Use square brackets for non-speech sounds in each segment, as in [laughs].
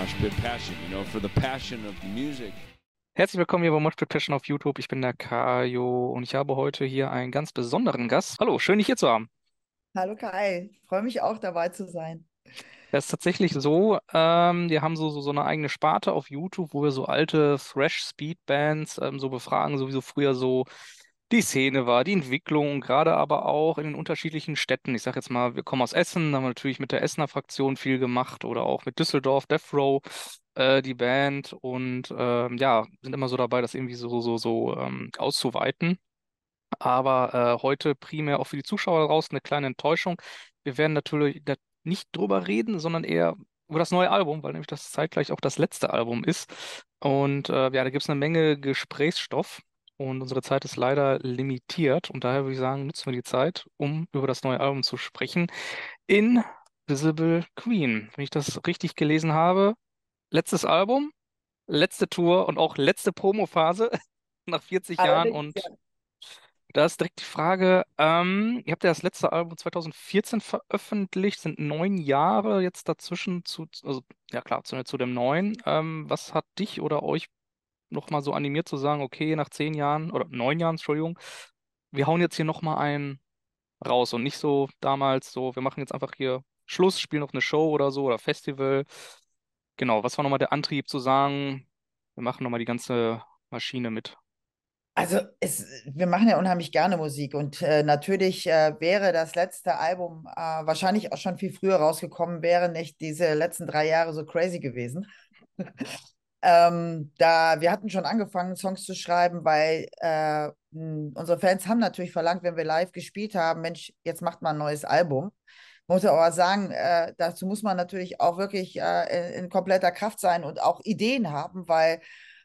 Moshpit Passion, you know, for the passion of music. Herzlich willkommen hier bei Moshpit Passion auf YouTube. Ich bin der Kajo und ich habe heute hier einen ganz besonderen Gast. Hallo, schön dich hier zu haben. Hallo Kai, freue mich auch dabei zu sein. Das ist tatsächlich so, ähm, wir haben so, so, so eine eigene Sparte auf YouTube, wo wir so alte Thrash-Speed-Bands ähm, so befragen, so wie so früher so die Szene war, die Entwicklung, gerade aber auch in den unterschiedlichen Städten. Ich sage jetzt mal, wir kommen aus Essen, haben natürlich mit der Essener Fraktion viel gemacht oder auch mit Düsseldorf, Death Row, äh, die Band und ähm, ja, sind immer so dabei, das irgendwie so, so, so ähm, auszuweiten. Aber äh, heute primär auch für die Zuschauer raus eine kleine Enttäuschung. Wir werden natürlich nicht drüber reden, sondern eher über das neue Album, weil nämlich das zeitgleich auch das letzte Album ist. Und äh, ja, da gibt es eine Menge Gesprächsstoff. Und unsere Zeit ist leider limitiert. Und daher würde ich sagen, nutzen wir die Zeit, um über das neue Album zu sprechen. Invisible Queen. Wenn ich das richtig gelesen habe, letztes Album, letzte Tour und auch letzte Promophase [laughs] nach 40 Allerdings, Jahren. Und ja. da ist direkt die Frage: ähm, Ihr habt ja das letzte Album 2014 veröffentlicht, sind neun Jahre jetzt dazwischen zu, also ja klar, zu, zu dem neuen. Ähm, was hat dich oder euch nochmal so animiert zu sagen, okay, nach zehn Jahren oder neun Jahren, Entschuldigung, wir hauen jetzt hier nochmal einen raus und nicht so damals so, wir machen jetzt einfach hier Schluss, spielen noch eine Show oder so oder Festival. Genau, was war nochmal der Antrieb zu sagen, wir machen nochmal die ganze Maschine mit? Also es, wir machen ja unheimlich gerne Musik und äh, natürlich äh, wäre das letzte Album äh, wahrscheinlich auch schon viel früher rausgekommen, wäre nicht diese letzten drei Jahre so crazy gewesen. Ähm, da wir hatten schon angefangen, Songs zu schreiben, weil äh, unsere Fans haben natürlich verlangt, wenn wir live gespielt haben, Mensch, jetzt macht man ein neues Album. Muss aber sagen, äh, dazu muss man natürlich auch wirklich äh, in, in, kompletter Kraft sein und auch Ideen haben, weil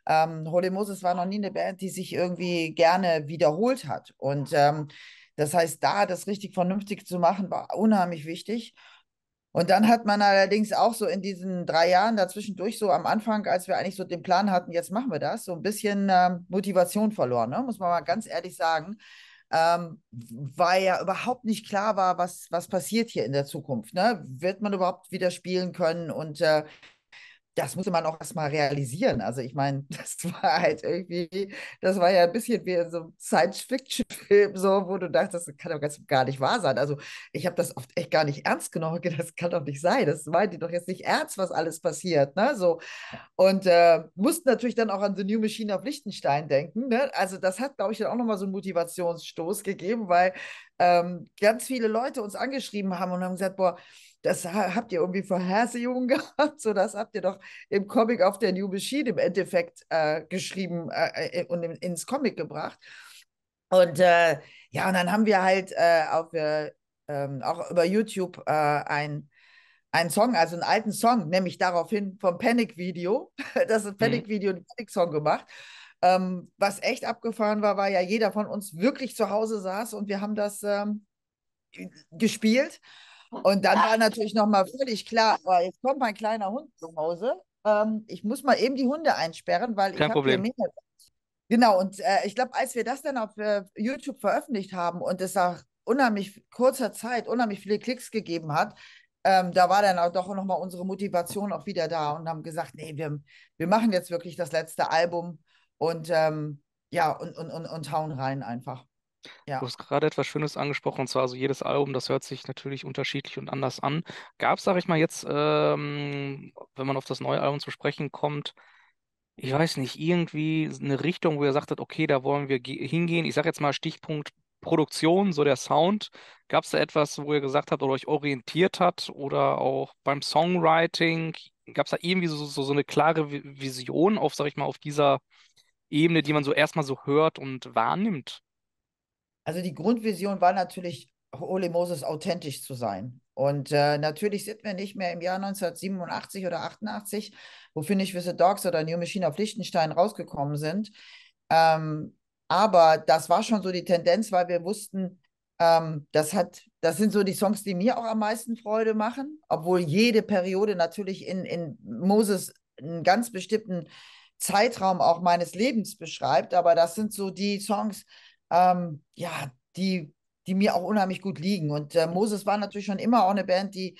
ähm, Holy Moses war noch nie eine Band, die sich irgendwie gerne wiederholt hat. Und ähm, das heißt, da das richtig vernünftig zu machen, war unheimlich wichtig. Und dann hat man allerdings auch so in diesen drei Jahren dazwischendurch so am Anfang, als wir eigentlich so den Plan hatten, jetzt machen wir das, so ein bisschen ähm, Motivation verloren, ne? muss man mal ganz ehrlich sagen, ähm, weil ja überhaupt nicht klar war, was, was passiert hier in der Zukunft. Ne? Wird man überhaupt wieder spielen können und äh, das musste man auch erstmal realisieren. Also ich meine, [laughs] das war halt irgendwie, das war ja ein bisschen wie in so einem Science-Fiction-Film, so, wo du dachtest, das kann doch ganz, gar nicht wahr sein. Also ich habe das oft echt gar nicht ernst genommen. [laughs] Das kann doch nicht sein. Das meint die doch jetzt nicht ernst, was alles passiert. Ne? So. Und äh, mussten natürlich dann auch an The New Machine auf Liechtenstein denken. Ne? Also das hat, glaube ich, dann auch nochmal so einen Motivationsstoß gegeben, weil ähm, ganz viele Leute uns angeschrieben haben und haben gesagt, boah, das habt ihr irgendwie Vorhersehungen [laughs] gehabt, so das habt ihr doch im Comic auf der New Machine im Endeffekt äh, geschrieben äh, äh und in, ins Comic gebracht. Und äh, ja, und dann haben wir halt äh, auf, ähm, auch über YouTube äh, ein einen Song, also einen alten Song, nämlich daraufhin vom Panic-Video. [laughs] Das ist Panic-Video, mhm. ein Panic-Song gemacht. Ähm, was echt abgefahren war, war ja jeder von uns wirklich zu Hause saß und wir haben das ähm, gespielt und dann war natürlich nochmal völlig klar, oh, jetzt kommt mein kleiner Hund zu Hause. Ähm, ich muss mal eben die Hunde einsperren, weil Kein ich habe mehr. Genau, und äh, ich glaube, als wir das dann auf äh, YouTube veröffentlicht haben und es nach unheimlich kurzer Zeit unheimlich viele Klicks gegeben hat, ähm, da war dann auch doch nochmal unsere Motivation auch wieder da und haben gesagt, nee, wir, wir machen jetzt wirklich das letzte Album und ähm, ja, und, und, und, und hauen rein einfach. Ja. Du hast gerade etwas Schönes angesprochen, und zwar also jedes Album, das hört sich natürlich unterschiedlich und anders an. Gab es, sag ich mal, jetzt, ähm, wenn man auf das neue Album zu sprechen kommt, ich weiß nicht, irgendwie eine Richtung, wo ihr sagtet, okay, da wollen wir hingehen. Ich sage jetzt mal Stichpunkt Produktion, so der Sound. Gab es da etwas, wo ihr gesagt habt oder euch orientiert hat oder auch beim Songwriting? Gab es da irgendwie so, so, so eine klare Vision auf, sag ich mal, auf dieser Ebene, die man so erstmal so hört und wahrnimmt? Also die Grundvision war natürlich, Ole Moses authentisch zu sein. Und äh, natürlich sind wir nicht mehr im Jahr 1987 oder 88, wo Finish with the Dogs oder New Machine auf Liechtenstein rausgekommen sind. Ähm, aber das war schon so die Tendenz, weil wir wussten, ähm, das, hat, das sind so die Songs, die mir auch am meisten Freude machen, obwohl jede Periode natürlich in, in Moses einen ganz bestimmten Zeitraum auch meines Lebens beschreibt. Aber das sind so die Songs, ähm, ja, die, die mir auch unheimlich gut liegen. Und äh, Moses war natürlich schon immer auch eine Band, die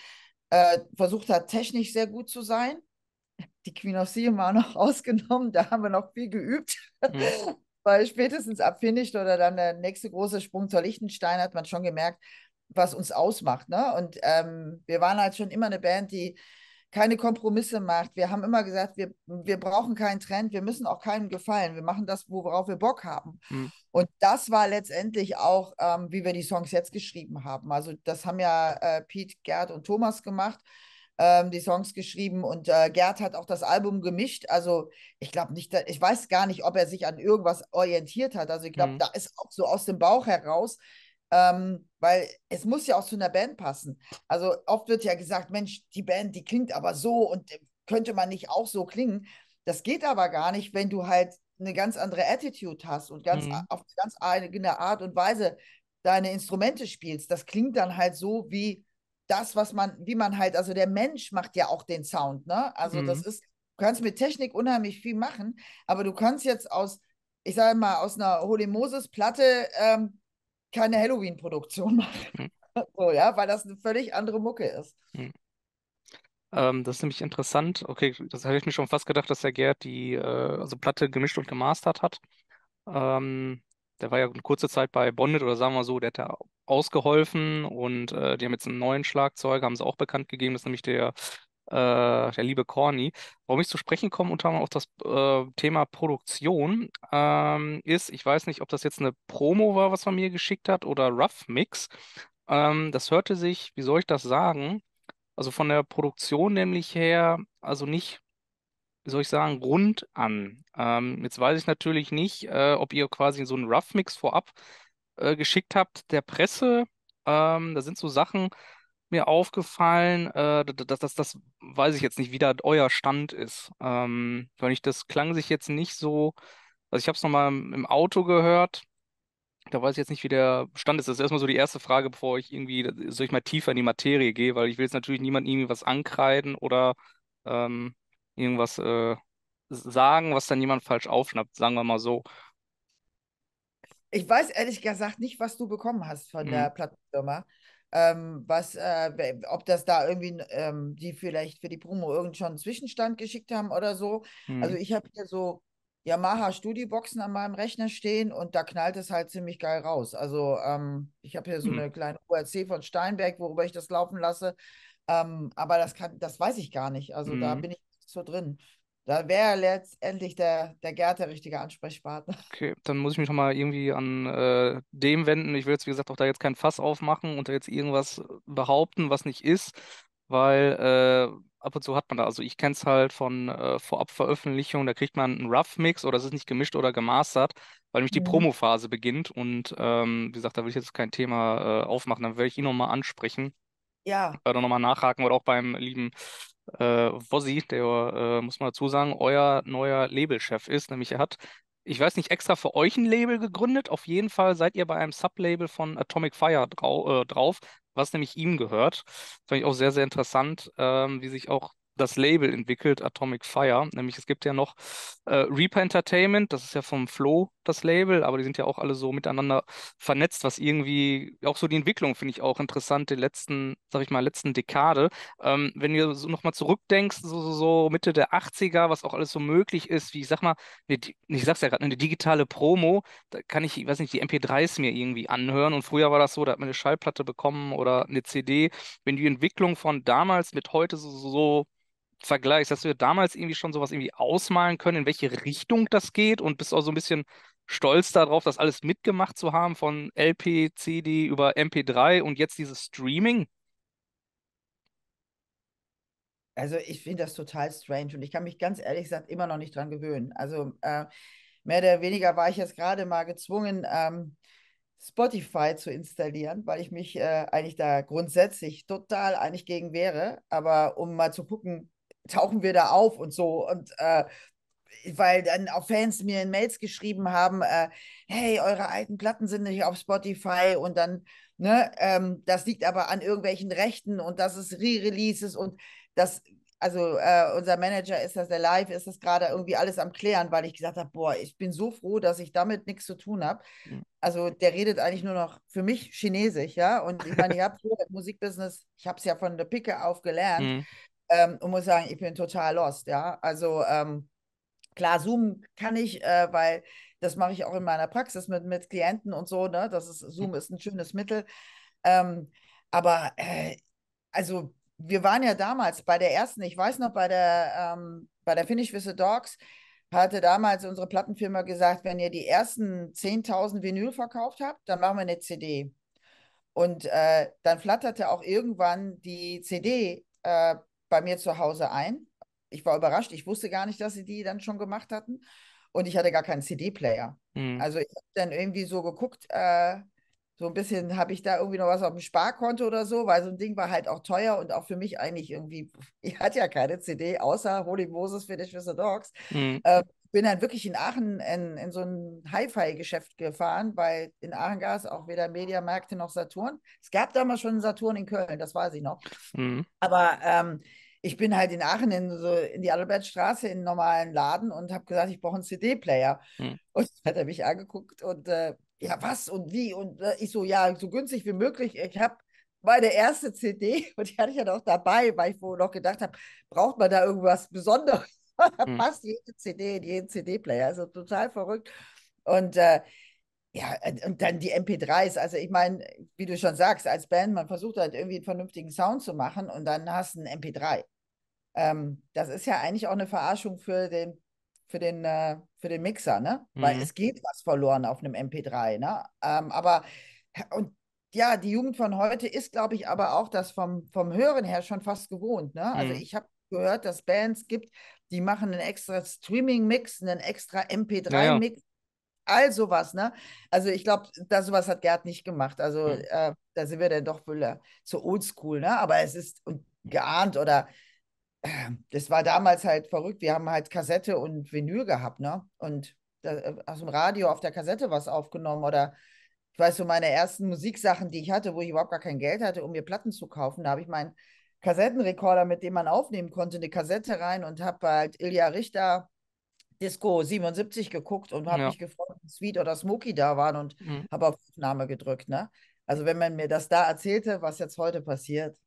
äh, versucht hat, technisch sehr gut zu sein. Die Queen of Sea war [laughs] noch ausgenommen, da haben wir noch viel geübt. Mhm. [laughs] Weil spätestens ab Finished oder dann der nächste große Sprung zur Lichtenstein hat man schon gemerkt, was uns ausmacht. Ne? Und ähm, wir waren halt schon immer eine Band, die keine Kompromisse macht. Wir haben immer gesagt, wir, wir brauchen keinen Trend, wir müssen auch keinem gefallen. Wir machen das, worauf wir Bock haben. Mhm. Und das war letztendlich auch, ähm, wie wir die Songs jetzt geschrieben haben. Also das haben ja äh, Pete, Gerd und Thomas gemacht ähm, die Songs geschrieben und äh, Gerd hat auch das Album gemischt. Also ich glaube nicht, da, ich weiß gar nicht, ob er sich an irgendwas orientiert hat. Also ich glaube, mhm. da ist auch so aus dem Bauch heraus ähm, weil es muss ja auch zu einer Band passen. Also oft wird ja gesagt, Mensch, die Band, die klingt aber so und äh, könnte man nicht auch so klingen. Das geht aber gar nicht, wenn du halt eine ganz andere Attitude hast und ganz mhm. auf ganz eigene Art und Weise deine Instrumente spielst. Das klingt dann halt so wie das, was man, wie man halt, also der Mensch macht ja auch den Sound, ne? Also mhm. das ist, du kannst mit Technik unheimlich viel machen, aber du kannst jetzt aus, ich sage mal, aus einer Holy Moses Platte ähm, keine Halloween-Produktion [laughs] machen. Mhm. So, ja, weil das eine völlig andere Mucke ist. Mhm. Ähm, das ist nämlich interessant. Okay, das hätte ich mir schon fast gedacht, dass der Gerd die äh, also Platte gemischt und gemastert hat. Ähm, der war ja eine kurze Zeit bei Bonded oder sagen wir so, der hat da ausgeholfen und äh, die haben jetzt einen neuen Schlagzeug, haben sie auch bekannt gegeben, das ist nämlich der äh, der liebe Corny. Warum ich zu sprechen komme, unter anderem auf das äh, Thema Produktion, ähm, ist, ich weiß nicht, ob das jetzt eine Promo war, was man mir geschickt hat, oder Rough Mix. Ähm, das hörte sich, wie soll ich das sagen? Also von der Produktion nämlich her, also nicht, wie soll ich sagen, rund an. Ähm, jetzt weiß ich natürlich nicht, äh, ob ihr quasi so einen Rough Mix vorab äh, geschickt habt der Presse. Ähm, da sind so Sachen, mir aufgefallen, äh, dass das, das weiß ich jetzt nicht, wie da euer Stand ist. Ähm, weil ich, das klang sich jetzt nicht so, also ich habe es nochmal im Auto gehört. Da weiß ich jetzt nicht, wie der Stand ist. Das ist erstmal so die erste Frage, bevor ich irgendwie, so ich mal tiefer in die Materie gehe, weil ich will jetzt natürlich niemandem irgendwie was ankreiden oder ähm, irgendwas äh, sagen, was dann jemand falsch aufschnappt, sagen wir mal so. Ich weiß ehrlich gesagt nicht, was du bekommen hast von mhm. der Plattenfirma ähm, was, äh, ob das da irgendwie, ähm, die vielleicht für die Promo irgend schon einen Zwischenstand geschickt haben oder so. Hm. Also mhm. ich habe hier so Yamaha Studioboxen an meinem Rechner stehen und da knallt es halt ziemlich geil raus. Also ähm, ich habe hier so hm. eine kleine ORC von Steinberg, worüber ich das laufen lasse. Ähm, aber das kann, das weiß ich gar nicht. Also hm. da mhm. bin ich so drin da wäre letztendlich der, der Gerd der richtige Ansprechpartner. [laughs] Okay, dann muss ich mich nochmal irgendwie an äh, dem wenden. Ich will jetzt, wie gesagt, auch da jetzt kein Fass aufmachen und da jetzt irgendwas äh, behaupten, was nicht ist, weil äh, ab und zu hat man da, also ich kenne es halt von äh, Vorabveröffentlichungen, da kriegt man einen Rough-Mix oder es ist nicht gemischt oder gemastert, weil nämlich die mhm. Promo-Phase beginnt und ähm, wie gesagt, da will ich jetzt kein Thema äh, aufmachen, dann werde ich ihn nochmal ansprechen. Ja. Oder äh, nochmal nachhaken oder auch beim lieben äh, Vossi, der, äh, muss man dazu sagen, euer neuer Labelchef ist. Nämlich er hat, ich weiß nicht, extra für euch ein Label gegründet. Auf jeden Fall seid ihr bei einem Sublabel von Atomic Fire drau äh, drauf, was nämlich ihm gehört. Fand ich auch sehr, sehr interessant, ähm, wie sich auch das Label entwickelt, Atomic Fire. Nämlich es gibt ja noch äh, Reaper Entertainment, das ist ja vom Flow das Label, aber die sind ja auch alle so miteinander vernetzt, was irgendwie auch so die Entwicklung finde ich auch interessant, der letzten, sag ich mal, letzten Dekade. Ähm, wenn du so nochmal zurückdenkst, so, so, so, Mitte der 80er, was auch alles so möglich ist, wie ich sag mal, ne, ich sag's ja gerade, eine digitale Promo, da kann ich, ich weiß nicht, die MP3s mir irgendwie anhören und früher war das so, da hat man eine Schallplatte bekommen oder eine CD. Wenn die Entwicklung von damals mit heute so, so, so vergleichst, dass du damals irgendwie schon sowas irgendwie ausmalen können, in welche Richtung das geht und bist auch so ein bisschen stolz darauf, das alles mitgemacht zu haben von LP, CD über MP3 und jetzt dieses Streaming? Also ich finde das total strange und ich kann mich ganz ehrlich gesagt immer noch nicht dran gewöhnen. Also äh, mehr oder weniger war ich jetzt gerade mal gezwungen, ähm, Spotify zu installieren, weil ich mich äh, eigentlich da grundsätzlich total eigentlich gegen wäre. Aber um mal zu gucken, tauchen wir da auf und so. Und äh, weil dann auch Fans mir in Mails geschrieben haben, äh, hey, eure alten Platten sind nicht auf Spotify und dann, ne, ähm, das liegt aber an irgendwelchen Rechten und das ist Re-Releases und das, also äh, unser Manager ist das, der Live ist das gerade irgendwie alles am Klären, weil ich gesagt habe, boah, ich bin so froh, dass ich damit nichts zu tun habe. Also der redet eigentlich nur noch für mich Chinesisch, ja, und ich meine, ich habe im Musikbusiness, ich habe es ja von der Picke auf gelernt. Mhm ähm, und muss sagen, ich bin total lost, ja. Also ähm, klar, Zoom kann ich, äh, weil das mache ich auch in meiner Praxis mit, mit Klienten und so, ne? Das ist, Zoom mhm. ist ein schönes Mittel. Ähm, aber äh, also wir waren ja damals bei der ersten, ich weiß noch, bei der, ähm, bei der Finish Wisse Dogs, hatte damals unsere Plattenfirma gesagt, wenn ihr die ersten 10.000 Vinyl verkauft habt, dann machen wir eine CD. Und äh, dann flatterte auch irgendwann die CD äh, bei mir zu Hause ein. Ich war überrascht, ich wusste gar nicht, dass sie die dann schon gemacht hatten. Und ich hatte gar keinen CD-Player. Mhm. Also ich habe dann irgendwie so geguckt, äh, so ein bisschen habe ich da irgendwie noch was auf dem Sparkonto oder so, weil so ein Ding war halt auch teuer und auch für mich eigentlich irgendwie, [laughs] ich hatte ja keine CD, außer Holy Moses für die Schwester Dogs. Mhm. Ähm, bin dann halt wirklich in Aachen in, in so ein Hi-Fi-Geschäft gefahren, weil in Aachen gab es auch weder Mediamärkte noch Saturn. Es gab damals schon einen Saturn in Köln, das weiß ich noch. Mhm. Aber ähm, ich bin halt in Aachen in, so in die Albertstraße in einen normalen Laden und habe gesagt, ich brauche einen CD-Player. Hm. Und hat er mich angeguckt und äh, ja, was und wie? Und äh, ich so, ja, so günstig wie möglich. Ich habe meine erste CD [laughs] und die hatte ich ja noch dabei, weil ich wohl noch gedacht habe, braucht man da irgendwas Besonderes? [laughs] da hm. passt jede CD in jeden CD-Player. Also total verrückt. Und äh, ja, und dann die MP3s. Also ich meine, wie du schon sagst, als Band, man versucht halt irgendwie einen vernünftigen Sound zu machen und dann hast du einen MP3. Ähm, das ist ja eigentlich auch eine Verarschung für den, für den, äh, für den Mixer, ne? Mhm. Weil es geht was verloren auf einem MP3, ne? Ähm, aber und ja, die Jugend von heute ist, glaube ich, aber auch das vom, vom Hören her schon fast gewohnt. Ne? Also mhm. ich habe gehört, dass Bands gibt, die machen einen extra Streaming-Mix, einen extra MP3-Mix, ja. all sowas. Ne? Also ich glaube, da sowas hat Gerd nicht gemacht. Also mhm. äh, da sind wir dann doch wieder zu oldschool. Ne? Aber es ist geahnt oder das war damals halt verrückt. Wir haben halt Kassette und Vinyl gehabt, ne? Und da, äh, aus dem Radio auf der Kassette was aufgenommen oder ich weiß so meine ersten Musiksachen, die ich hatte, wo ich überhaupt gar kein Geld hatte, um mir Platten zu kaufen, da habe ich meinen Kassettenrekorder, mit dem man aufnehmen konnte, eine Kassette rein und habe halt Ilja Richter Disco 77 geguckt und habe ja. mich gefreut, dass Sweet oder Smokey da waren und mhm. habe auf Aufnahme gedrückt, ne? Also wenn man mir das da erzählte, was jetzt heute passiert,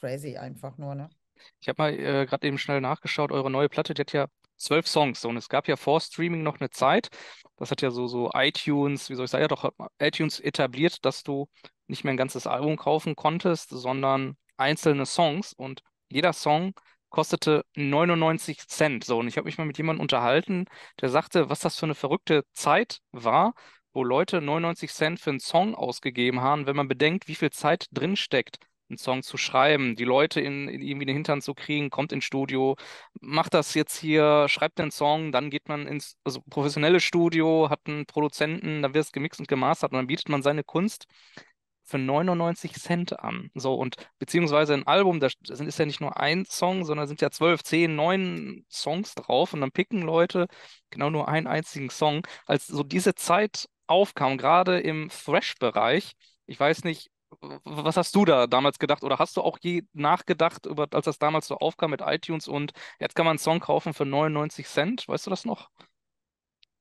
crazy einfach nur, ne? Ich habe mal äh, gerade eben schnell nachgeschaut, eure neue Platte, die hat ja zwölf Songs. Und es gab ja vor Streaming noch eine Zeit, das hat ja so, so iTunes, wie soll ich sagen, ja doch, iTunes etabliert, dass du nicht mehr ein ganzes Album kaufen konntest, sondern einzelne Songs. Und jeder Song kostete 99 Cent. So, und ich habe mich mal mit jemandem unterhalten, der sagte, was das für eine verrückte Zeit war, wo Leute 99 Cent für einen Song ausgegeben haben, wenn man bedenkt, wie viel Zeit drinsteckt, einen Song zu schreiben, die Leute in, in irgendwie den Hintern zu kriegen, kommt ins Studio, macht das jetzt hier, schreibt den Song, dann geht man ins also professionelle Studio, hat einen Produzenten, dann wird es gemixt und gemastert und dann bietet man seine Kunst für 99 Cent an. So und beziehungsweise ein Album, da ist ja nicht nur ein Song, sondern sind ja zwölf, zehn, neun Songs drauf und dann picken Leute genau nur einen einzigen Song. Als so diese Zeit aufkam, gerade im Thrash-Bereich, ich weiß nicht, was hast du da damals gedacht oder hast du auch je nachgedacht, über, als das damals so aufkam mit iTunes und jetzt kann man einen Song kaufen für 99 Cent? Weißt du das noch?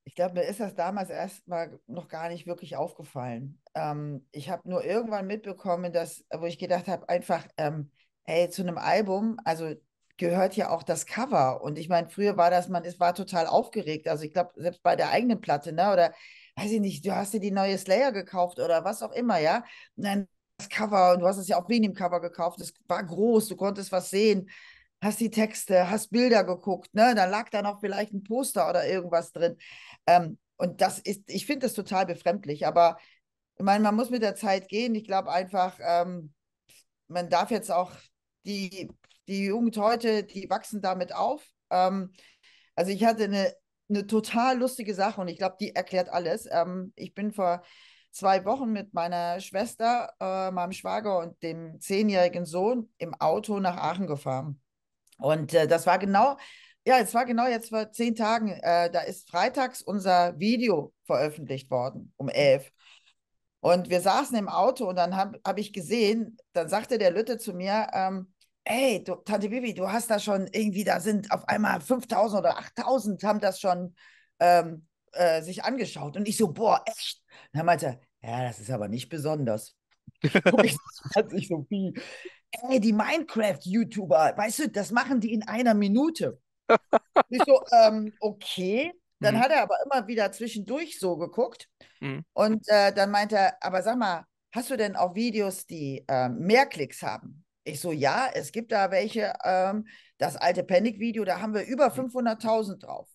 Ich glaube, mir ist das damals erstmal noch gar nicht wirklich aufgefallen. Ähm, ich habe nur irgendwann mitbekommen, dass, wo ich gedacht habe, einfach, ähm, ey, zu einem Album, also gehört ja auch das Cover. Und ich meine, früher war das, man ist, war total aufgeregt. Also ich glaube, selbst bei der eigenen Platte, ne? Oder weiß ich nicht, du hast dir die neue Slayer gekauft oder was auch immer, ja. Und dann Cover und du hast es ja auch wegen dem Cover gekauft. Es war groß, du konntest was sehen, hast die Texte, hast Bilder geguckt, ne? Dann lag da noch vielleicht ein Poster oder irgendwas drin. Ähm, und das ist, ich finde das total befremdlich, aber ich meine, man muss mit der Zeit gehen. Ich glaube einfach, ähm, man darf jetzt auch die, die Jugend heute, die wachsen damit auf. Ähm, also ich hatte eine, eine total lustige Sache und ich glaube, die erklärt alles. Ähm, ich bin vor zwei Wochen mit meiner Schwester, äh, meinem Schwager und dem zehnjährigen Sohn im Auto nach Aachen gefahren. Und äh, das war genau, ja, es war genau jetzt vor zehn Tagen, äh, da ist freitags unser Video veröffentlicht worden, um elf. Und wir saßen im Auto und dann habe hab ich gesehen, dann sagte der Lütte zu mir, ähm, ey, du, Tante Bibi, du hast da schon irgendwie, da sind auf einmal 5000 oder 8000 haben das schon ähm, äh, sich angeschaut. Und ich so, boah, echt? Und dann meinte er, ja, das ist aber nicht besonders. [laughs] ich [laughs] hat sich so viel. Ey, die Minecraft-YouTuber, weißt du, das machen die in einer Minute. [laughs] ich so, ähm, okay. Dann mhm. hat er aber immer wieder zwischendurch so geguckt. Mhm. Und äh, dann meinte er, aber sag mal, hast du denn auch Videos, die äh, mehr Klicks haben? Ich so, ja, es gibt da welche, ähm, das alte Panic-Video, da haben wir über 500.000 mhm. drauf.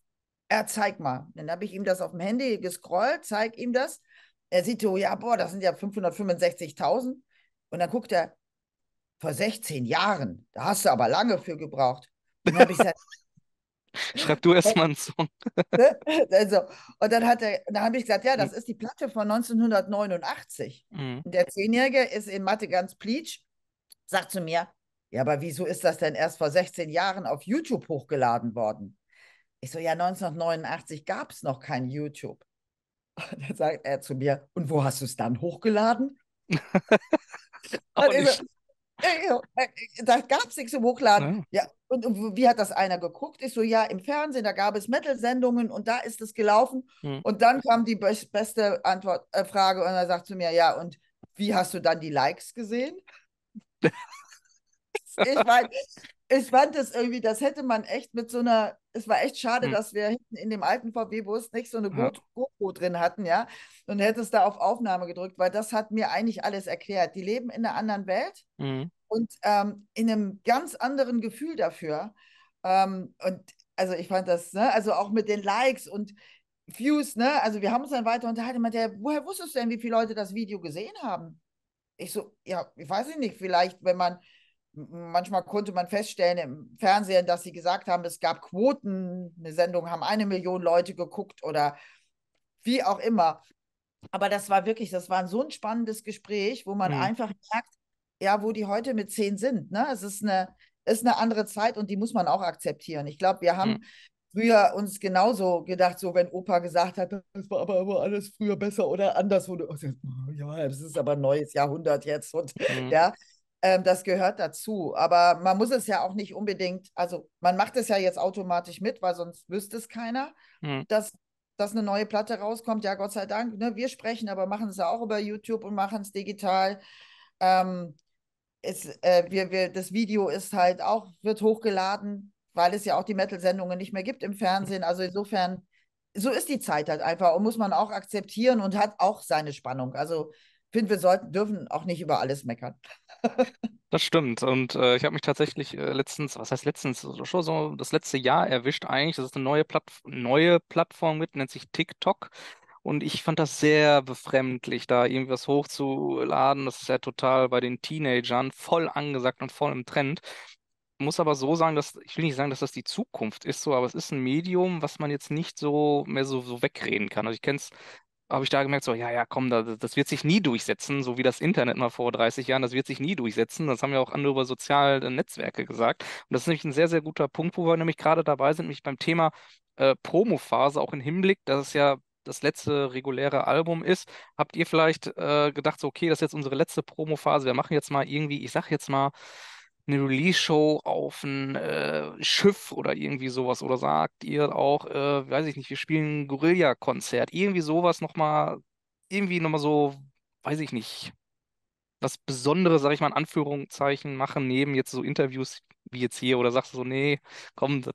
Er, zeig mal. Dann habe ich ihm das auf dem Handy gescrollt, zeig ihm das. Er sieht so, ja, boah, das sind ja 565.000. Und dann guckt er, vor 16 Jahren, da hast du aber lange für gebraucht. Und dann habe ich gesagt, [laughs] Schreib du erst mal einen Song. [laughs] also, und dann, dann habe ich gesagt, ja, das ist die Platte von 1989. Mhm. Und der Zehnjährige ist in Mathe ganz pleatsch, sagt zu mir, ja, aber wieso ist das denn erst vor 16 Jahren auf YouTube hochgeladen worden? Ich so, ja, 1989 gab es noch kein YouTube. Und [laughs] dann sagt er äh, zu mir, und wo hast du es dann hochgeladen? und [laughs] ich, äh, äh, da gab es nichts im Hochladen. Ja. ja. Und, und, wie hat das einer geguckt? Ich so, ja, im Fernsehen, da gab es Metal-Sendungen und da ist es gelaufen. Hm. Und dann kam die be beste Antwort, äh, Frage und er sagt zu mir, ja, und wie hast du dann die Likes gesehen? [laughs] ich, mein, ich fand das irgendwie, das hätte man echt mit so einer es war echt schade, mhm. dass wir hinten in dem alten VW-Bus nicht so eine ja. GoPro drin hatten, ja. Und hätte es da auf Aufnahme gedrückt, weil das hat mir eigentlich alles erklärt. Die leben in einer anderen Welt mhm. und ähm, in einem ganz anderen Gefühl dafür. Ähm, und also ich fand das, ne? also auch mit den Likes und Views, ne? Also wir haben uns dann weiter unterhalten. Meinte, woher wusstest du denn, wie viele Leute das Video gesehen haben? Ich so, ja, ich weiß nicht, vielleicht, wenn man manchmal konnte man feststellen im Fernsehen, dass sie gesagt haben, es gab Quoten, eine Sendung haben eine Million Leute geguckt oder wie auch immer. Aber das war wirklich, das war so ein spannendes Gespräch, wo man mhm. einfach merkt, ja, wo die heute mit zehn sind. Ne? Es ist eine, ist eine andere Zeit und die muss man auch akzeptieren. Ich glaube, wir haben mhm. früher uns genauso gedacht, so wenn Opa gesagt hat, das war aber, immer alles früher besser oder anders. Oh, ja, es ist aber ein neues Jahrhundert jetzt und mhm. ja, ähm, das gehört dazu. Aber man muss es ja auch nicht unbedingt, also man macht es ja jetzt automatisch mit, weil sonst wüsste es keiner, mhm. dass, dass eine neue Platte rauskommt. Ja, Gott sei Dank, ne, wir sprechen, aber machen es ja auch über YouTube und machen es digital. Ähm, es, äh, wir, wir, das Video ist halt auch, wird hochgeladen, weil es ja auch die Metal-Sendungen nicht mehr gibt im Fernsehen. Also insofern, so ist die Zeit halt einfach und muss man auch akzeptieren und hat auch seine Spannung. Also finde, wir sollten, dürfen auch nicht über alles meckern. [laughs] das stimmt. Und äh, ich habe mich tatsächlich äh, letztens, was heißt letztens, schon so das letzte Jahr erwischt eigentlich, dass es eine neue, Platt, neue Plattform mit, nennt sich TikTok. Und ich fand das sehr befremdlich, da irgendwas hochzuladen. Das ist ja total bei den Teenagern voll angesagt und voll im Trend muss aber so sagen, dass ich will nicht sagen, dass das die Zukunft ist, so, aber es ist ein Medium, was man jetzt nicht so mehr so, so wegreden kann. Also ich kenne es habe ich da gemerkt, so, ja, ja, komm, das, das, wird sich nie durchsetzen, so wie das Internet mal vor 30 Jahren, das wird sich nie durchsetzen. Das haben ja auch andere über soziale Netzwerke gesagt. Und das ist nämlich ein sehr, sehr guter Punkt, wo wir nämlich gerade dabei sind, nämlich beim Thema äh, Promophase, auch im Hinblick, dass es ja das letzte reguläre Album ist. Habt ihr vielleicht äh, gedacht, so, okay, das ist jetzt unsere letzte Promophase, wir machen jetzt mal irgendwie, ich sag jetzt mal, eine Release-Show auf ein äh, Schiff oder irgendwie sowas. Oder sagt ihr auch, äh, weiß ich nicht, wir spielen ein Guerilla-Konzert. Irgendwie sowas nochmal, irgendwie nochmal so, weiß ich nicht, was Besonderes, sag ich mal, in Anführungszeichen machen, neben jetzt so Interviews wie jetzt hier. Oder sagst du so, nee, komm, das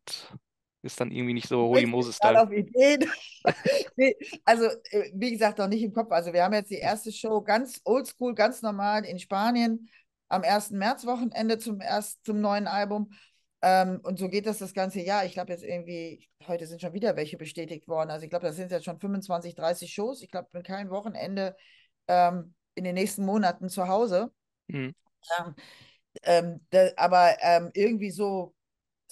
ist dann irgendwie nicht so Holy Moses Style. [laughs] also äh, wie gesagt, noch nicht im Kopf. Also wir haben jetzt die erste Show ganz oldschool, ganz normal in Spanien am 1. März-Wochenende zum, zum neuen Album. Ähm, und so geht das das ganze Jahr. Ich glaube jetzt irgendwie, heute sind schon wieder welche bestätigt worden. Also ich glaube, das sind jetzt schon 25, 30 Shows. Ich glaube, bin kein Wochenende ähm, in den nächsten Monaten zu Hause. Mhm. Ähm, ähm da, aber ähm, irgendwie so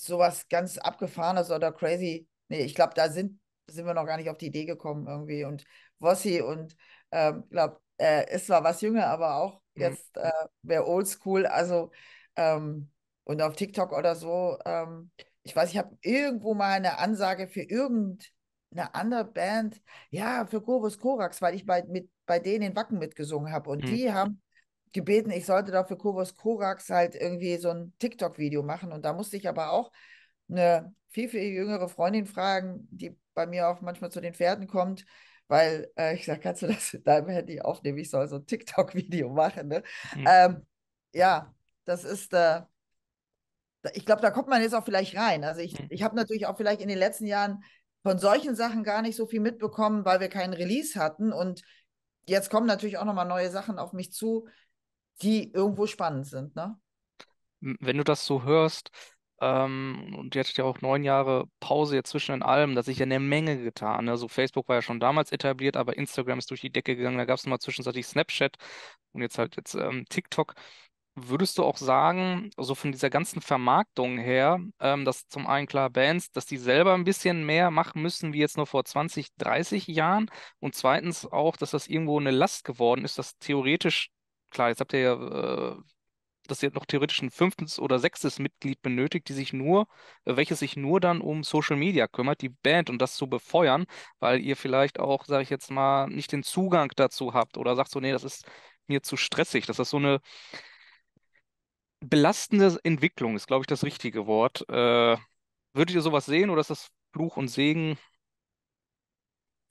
was ganz Abgefahrenes oder crazy. Nee, ich glaube, da sind, sind wir noch gar nicht auf die Idee gekommen irgendwie. Und Wossi und ähm, glaube, äh, ist zwar was jünger, aber auch mhm. jetzt mhm. äh, mehr oldschool. Also, ähm, und auf TikTok oder so, ähm, ich weiß, ich habe irgendwo mal eine Ansage für irgendeine andere Band, ja, für Corvus Korax, weil ich bei, mit, bei denen in Wacken mitgesungen habe. Und mhm. die haben gebeten, ich sollte da für Corvus Korax halt irgendwie so ein TikTok-Video machen. Und da musste ich aber auch eine viel, viel jüngere Freundin fragen, die bei mir auch manchmal zu den Pferden kommt, weil äh, ich sage, kannst du das mit deinem Handy aufnehmen? Ich soll so ein TikTok-Video machen. Ne? Mhm. Ähm, ja, das ist, äh, ich glaube, da kommt man jetzt auch vielleicht rein. Also ich, mhm. ich habe natürlich auch vielleicht in den letzten Jahren von solchen Sachen gar nicht so viel mitbekommen, weil wir keinen Release hatten. Und jetzt kommen natürlich auch nochmal neue Sachen auf mich zu, die irgendwo spannend sind. Ne? Wenn du das so hörst, ähm, und jetzt ja auch neun Jahre Pause jetzt zwischen den Alben, das sich ja eine Menge getan. Also Facebook war ja schon damals etabliert, aber Instagram ist durch die Decke gegangen. Da gab es mal zwischenzeitlich Snapchat und jetzt halt jetzt ähm, TikTok. Würdest du auch sagen, so also von dieser ganzen Vermarktung her, ähm, dass zum einen klar Bands, dass die selber ein bisschen mehr machen müssen, wie jetzt nur vor 20, 30 Jahren? Und zweitens auch, dass das irgendwo eine Last geworden ist, dass theoretisch, klar, jetzt habt ihr ja äh, dass ihr halt noch theoretisch ein fünftes oder sechstes Mitglied benötigt, die sich nur, äh, welches sich nur dann um Social Media kümmert, die Band und das zu befeuern, weil ihr vielleicht auch, sage ich jetzt mal, nicht den Zugang dazu habt oder sagt so, nee, das ist mir zu stressig. Das ist so eine belastende Entwicklung, ist, glaube ich, das richtige Wort. Äh, würdet ihr sowas sehen oder ist das Fluch und Segen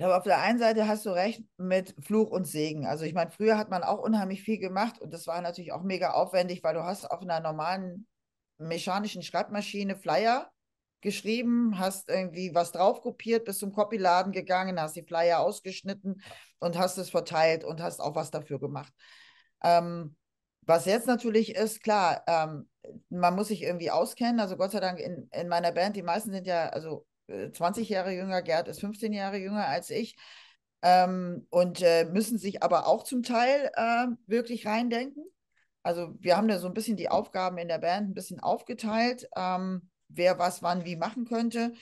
ja, aber auf der einen Seite hast du recht mit Fluch und Segen. Also ich meine, früher hat man auch unheimlich viel gemacht und das war natürlich auch mega aufwendig, weil du hast auf einer normalen mechanischen Schreibmaschine Flyer geschrieben, hast irgendwie was draufkopiert, kopiert, bist zum Copyladen gegangen, hast die Flyer ausgeschnitten und hast es verteilt und hast auch was dafür gemacht. Ähm, was jetzt natürlich ist, klar, ähm, man muss sich irgendwie auskennen. Also Gott sei Dank in, in meiner Band, die meisten sind ja, also 20 äh, Jahre jünger, Gerd ist 15 Jahre jünger als ich. Ähm, und äh, müssen sich aber auch zum Teil äh, wirklich reindenken. Also wir haben da so ein bisschen die Aufgaben in der Band ein bisschen aufgeteilt, ähm, wer was wann wie machen könnte.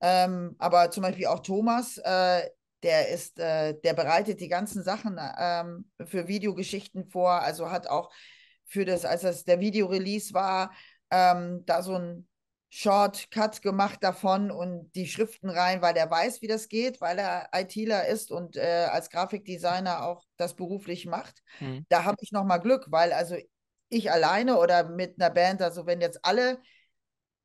Ähm, aber zum Beispiel auch Thomas, äh, der ist, äh, der bereitet die ganzen Sachen ähm, für Videogeschichten vor, also hat auch für das, als das der Videorelease war, ähm, da so ein Shortcut gemacht davon und die Schriften rein, weil er weiß, wie das geht, weil er ITler ist und äh, als Grafikdesigner auch das beruflich macht. Mhm. Da habe ich nochmal Glück, weil also ich alleine oder mit einer Band, also wenn jetzt alle,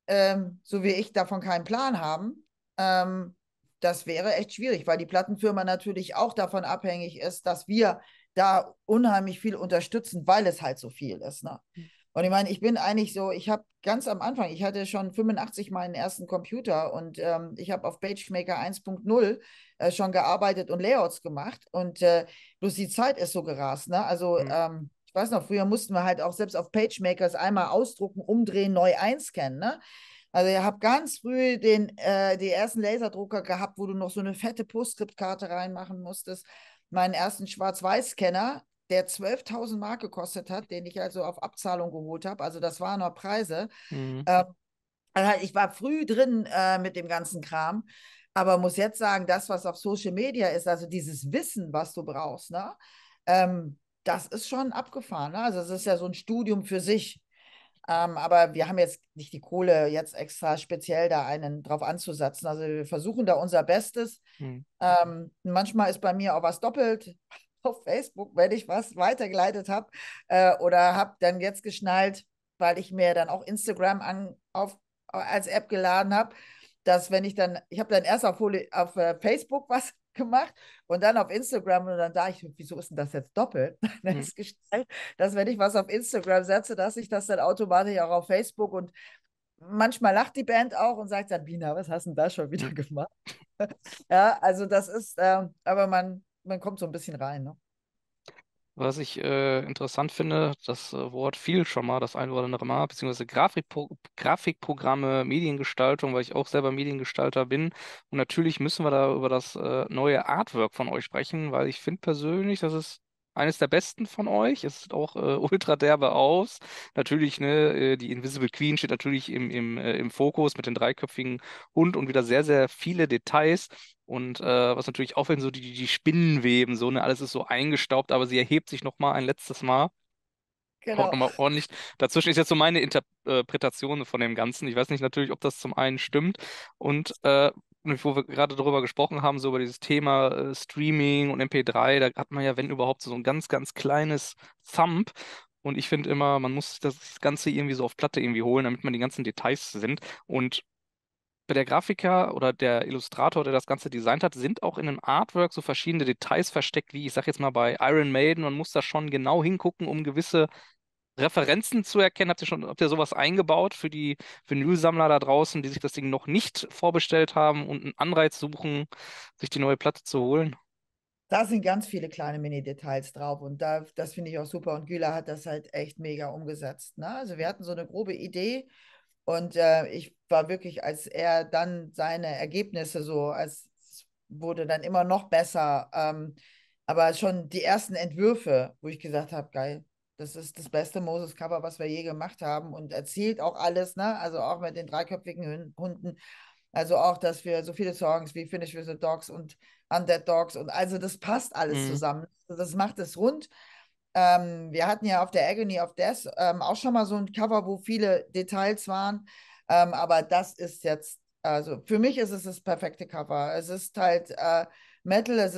ähm, so wie ich, davon keinen Plan haben, ähm, das wäre echt schwierig, weil die Plattenfirma natürlich auch davon abhängig ist, dass wir da unheimlich viel unterstützen, weil es halt so viel ist. Ne? Mhm. Und ich meine, ich bin eigentlich so, ich habe ganz am Anfang, ich hatte schon 85 meinen ersten Computer und ähm, ich habe auf PageMaker 1.0 äh, schon gearbeitet und Layouts gemacht. Und äh, bloß die Zeit ist so gerast. Ne? Also mhm. ähm, ich weiß noch, früher mussten wir halt auch selbst auf PageMakers einmal ausdrucken, umdrehen, neu einscannen. Ne? Also ich habe ganz früh den, äh, die ersten Laserdrucker gehabt, wo du noch so eine fette postscript reinmachen musstest. Meinen ersten Schwarz-Weiß-Scanner der 12.000 Mark gekostet hat, den ich also auf Abzahlung geholt habe. Also das waren noch Preise. Mhm. Ähm, also ich war früh drin äh, mit dem ganzen Kram. Aber muss jetzt sagen, das, was auf Social Media ist, also dieses Wissen, was du brauchst, ne? Ähm, das ist schon abgefahren. Ne? Also es ist ja so ein Studium für sich. Ähm, aber wir haben jetzt nicht die Kohle, jetzt extra speziell da einen drauf anzusetzen. Also wir versuchen da unser Bestes. Mhm. Ähm, manchmal ist bei mir auch was doppelt auf Facebook, wenn ich was weitergeleitet habe äh, oder habe dann jetzt geschnallt, weil ich mir dann auch Instagram an, auf, als App geladen habe, dass wenn ich dann, ich habe dann erst auf, auf äh, Facebook [laughs] was gemacht und dann auf Instagram und dann da ich, wieso ist denn das jetzt doppelt? [laughs] Dann mhm. ist gestellt, dass wenn ich was auf Instagram setze, dass ich das dann automatisch auch auf Facebook und manchmal lacht die Band auch und sagt, Sabina, was hast du denn da schon wieder [laughs] gemacht? ja, also das ist, äh, aber man man kommt so ein bisschen rein. Ne? Was ich äh, interessant finde, das äh, Wort viel schon mal das ein oder andere Mal, beziehungsweise Grafikpro Grafikprogramme, Mediengestaltung, weil ich auch selber Mediengestalter bin. Und natürlich müssen wir da über das äh, neue Artwork von euch sprechen, weil ich finde persönlich, das ist eines der besten von euch. Es sieht auch äh, [laughs] ultra derbe aus. Natürlich, ne, äh, die Invisible Queen steht natürlich im, im, äh, im Fokus mit dem dreiköpfigen Hund und wieder sehr, sehr viele Details. Und äh, was natürlich auffällt, so die, die Spinnenweben, so, ne, alles ist so eingestaubt, aber sie erhebt sich nochmal ein letztes Mal. Genau. Auch nochmal ordentlich. Dazwischen ist jetzt so meine Interpretation von dem Ganzen. Ich weiß nicht natürlich, ob das zum einen stimmt und äh, wo wir gerade darüber gesprochen haben, so über dieses Thema äh, Streaming und MP3, da hat man ja, wenn überhaupt, so ein ganz, ganz kleines Thump. Und ich finde immer, man muss das Ganze irgendwie so auf Platte irgendwie holen, damit man die ganzen Details sind. Und der Grafiker oder der Illustrator, der das Ganze designt hat, sind auch in dem Artwork so verschiedene Details versteckt, wie ich sage jetzt mal bei Iron Maiden. Man muss da schon genau hingucken, um gewisse Referenzen zu erkennen. Habt ihr schon, habt ihr sowas eingebaut für die Vinylsammler da draußen, die sich das Ding noch nicht vorbestellt haben und einen Anreiz suchen, sich die neue Platte zu holen? Da sind ganz viele kleine Mini-Details drauf und da, das finde ich auch super. Und Güla hat das halt echt mega umgesetzt. Ne? Also wir hatten so eine grobe Idee und äh, ich war wirklich, als er dann seine Ergebnisse so, als wurde dann immer noch besser. Ähm, aber schon die ersten Entwürfe, wo ich gesagt habe, geil, das ist das beste Moses-Cover, was wir je gemacht haben und erzählt auch alles, ne? also auch mit den dreiköpfigen Hunden. Also auch, dass wir so viele Songs wie Finish with the Dogs und Undead Dogs und also das passt alles mhm. zusammen. Also das macht es rund. Ähm, wir hatten ja auf der Agony of Death ähm, auch schon mal so ein Cover, wo viele Details waren. Ähm, aber das ist jetzt, also für mich ist es das perfekte Cover. Es ist halt äh, Metal, es